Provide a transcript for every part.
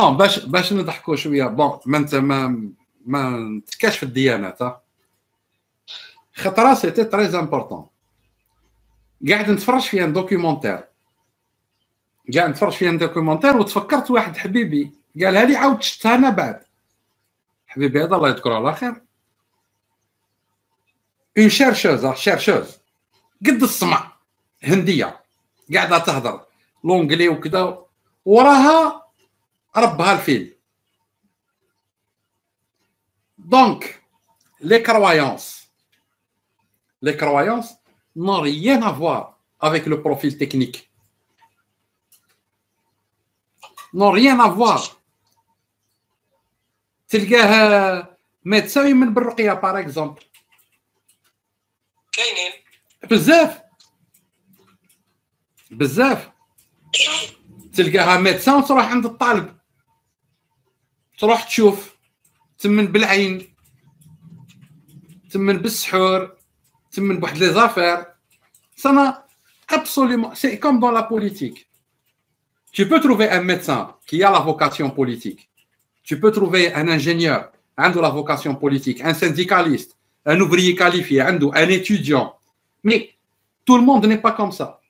بون آه، باش باش نضحكوا شويه بون ما انت ما ما نتكاش في الديانات خطره سيتي تري امبورطون قاعد نتفرج في ان دوكيومونتير قاعد نتفرج في ان دوكيومونتير وتفكرت واحد حبيبي قالها لي عاود شفتها انا بعد حبيبي هذا الله يذكره على خير اون شيرشوز شيرشوز قد السمع هنديه قاعده تهضر لونجلي وكذا وراها ربها الفيل دونك لي كرويونس لي كرويونس نو ريان افوار افيك لو بروفيل تكنيك نو ريان افوار à voir. تلقاه médecin يمن بالرقيه باغ اكزومبل كاينين بزاف بزاف تلقاها ميدسان تروح عند الطالب تروح تشوف تمن بالعين absolument c'est comme dans la politique tu peux trouver un médecin qui a la vocation politique tu peux trouver un ingénieur de la vocation politique un syndicaliste un ouvrier qualifié un étudiant mais tout le monde n'est pas comme ça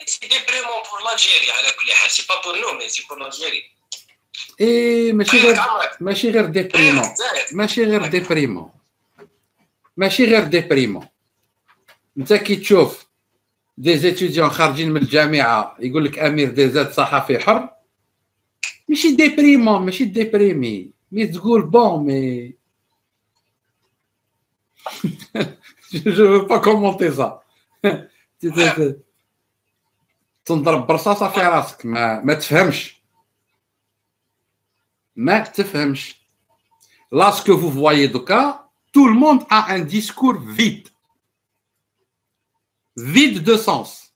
بور على كل حال سي با بور نو مي سي بور اي ماشي غير ماشي غير ديبريمون ماشي غير ديبريمون ماشي غير ديبريمون انت كي تشوف دي زيتيديون خارجين من الجامعه يقول لك امير زاد صحفي حر ماشي ديبريمون ماشي ديبريمي مي تقول بون مي je veux pas commenter ça. تنضرب برصاصه في راسك ما, ما تفهمش ما تفهمش لاسكو فو فواي دوكا تو الموند ا ان ديسكور فيد فيد دو سونس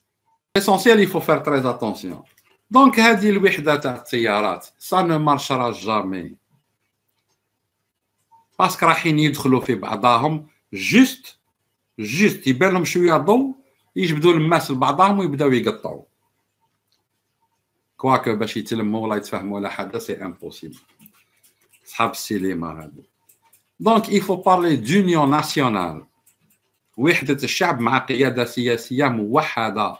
sens. يفو il faut اتونسيون دونك attention. هذه الوحدة تاع التيارات ça ne marchera jamais. باسكو رايحين يدخلوا في بعضاهم جوست جوست يبان لهم شوية ضو يجبدوا الماس لبعضاهم ويبداو يقطعوا. كواكو باش يتلموا ولا يتفهموا ولا حدا سي امبوسيبل صحاب السينما هادو دونك فو بارلي دونيون ناسيونال وحده الشعب مع قياده سياسيه موحده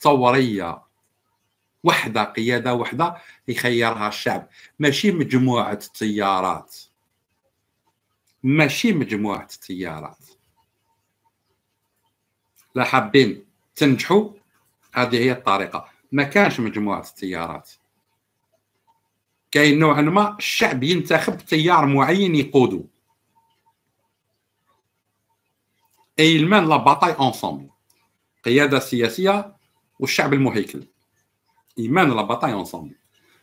ثوريه وحده قياده وحده يخيرها الشعب ماشي مجموعه التيارات ماشي مجموعه التيارات لا حابين تنجحوا هذه هي الطريقه ما كانش مجموعه التيارات كاين نوعا ما الشعب ينتخب تيار معين يقودو اي المان لا باتاي اونسومبل قياده سياسيه والشعب المهيكل ايمان لا باتاي اونسومبل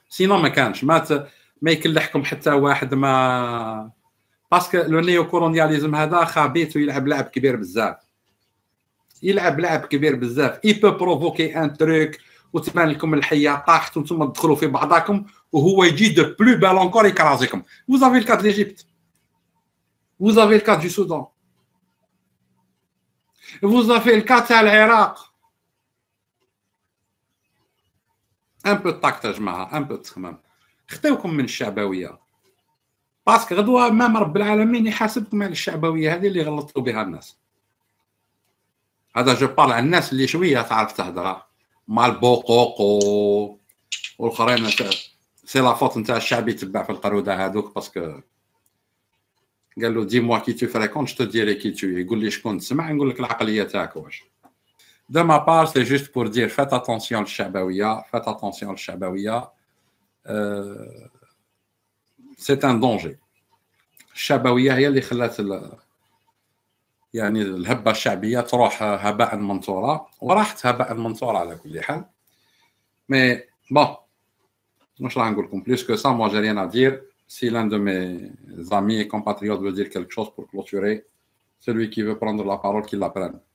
سينو ما كانش ما ت... ما يكلحكم حتى واحد ما باسكو لو نيو كولونياليزم هذا خبيث ويلعب لعب كبير بزاف يلعب لعب كبير بزاف اي بو بروفوكي ان تروك وتبان لكم الحيه طاحت وانتم تدخلوا في بعضاكم وهو يجي دو بلو بال انكور يكرازيكم vous avez le cas de l'Égypte vous avez le تاع العراق ان بو تاكت يا جماعه ان بو تخمام خطيوكم من الشعبويه باسكو غدوه امام رب العالمين يحاسبكم على الشعبويه هذه اللي غلطتوا بها الناس هذا جو بارل على الناس اللي شويه تعرف تهضرها مع البوقوق و... والخرين سي لا فوت نتاع الشعب يتبع في القروده هذوك باسكو قال له دي موا كي تو فريكونت جو ديري كي تو يقول لي شكون تسمع نقول لك العقليه تاعك واش دو ما بار سي جوست بور دير فات اتونسيون للشعبويه فات اتونسيون للشعبويه سي ان دونجي الشعبويه هي اللي خلات ال... يعني الهبة الشعبية تروح هباء منثورا وراحت هباء منثورا على كل حال مي بون واش راح نقول لكم بلوس كو سا مو جا ريان ادير سي لان دو مي زامي كومباتريوت بو دير كيلك شوز بور كلوتوري سيلوي كي فو بروندر لا بارول كي لا